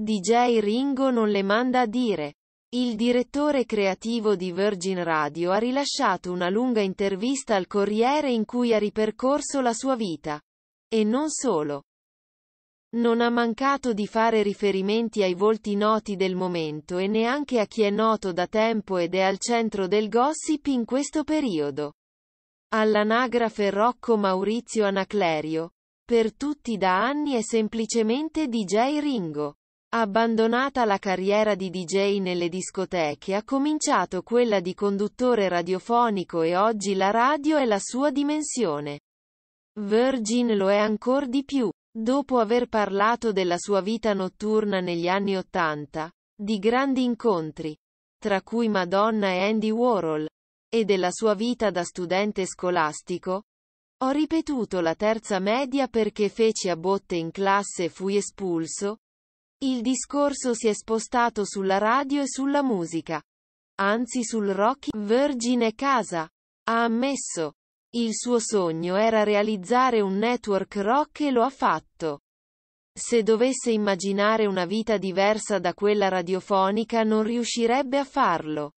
DJ Ringo non le manda a dire. Il direttore creativo di Virgin Radio ha rilasciato una lunga intervista al Corriere in cui ha ripercorso la sua vita. E non solo. Non ha mancato di fare riferimenti ai volti noti del momento e neanche a chi è noto da tempo ed è al centro del gossip in questo periodo. All'anagrafe Rocco Maurizio Anaclerio. Per tutti da anni è semplicemente DJ Ringo. Abbandonata la carriera di DJ nelle discoteche ha cominciato quella di conduttore radiofonico e oggi la radio è la sua dimensione. Virgin lo è ancora di più. Dopo aver parlato della sua vita notturna negli anni Ottanta, di grandi incontri, tra cui Madonna e Andy Warhol, e della sua vita da studente scolastico, ho ripetuto la terza media perché feci a botte in classe e fui espulso, il discorso si è spostato sulla radio e sulla musica. Anzi sul rock, Virgin casa. Ha ammesso. Il suo sogno era realizzare un network rock e lo ha fatto. Se dovesse immaginare una vita diversa da quella radiofonica non riuscirebbe a farlo.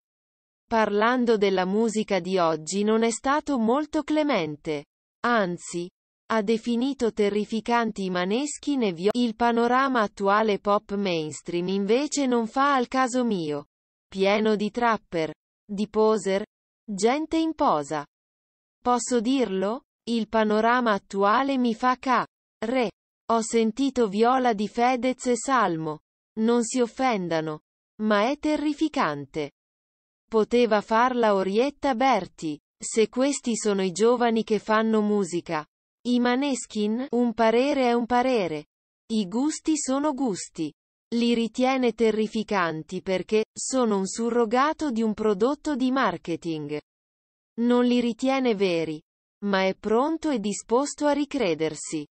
Parlando della musica di oggi non è stato molto clemente. Anzi, ha definito terrificanti i maneschi e viola. Il panorama attuale pop mainstream invece non fa al caso mio. Pieno di trapper, di poser, gente in posa. Posso dirlo? Il panorama attuale mi fa ca. Re. Ho sentito viola di Fedez e Salmo. Non si offendano. Ma è terrificante. Poteva farla Orietta Berti. Se questi sono i giovani che fanno musica. I Maneskin, un parere è un parere. I gusti sono gusti. Li ritiene terrificanti perché sono un surrogato di un prodotto di marketing. Non li ritiene veri, ma è pronto e disposto a ricredersi.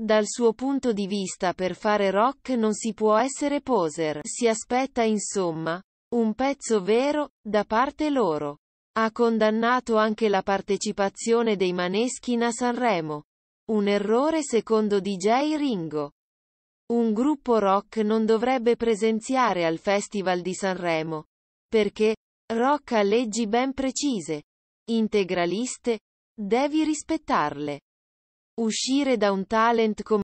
Dal suo punto di vista per fare rock non si può essere poser, si aspetta insomma un pezzo vero da parte loro. Ha condannato anche la partecipazione dei Maneskin a Sanremo. Un errore secondo DJ Ringo. Un gruppo rock non dovrebbe presenziare al Festival di Sanremo. Perché? Rock ha leggi ben precise. Integraliste. Devi rispettarle. Uscire da un talent come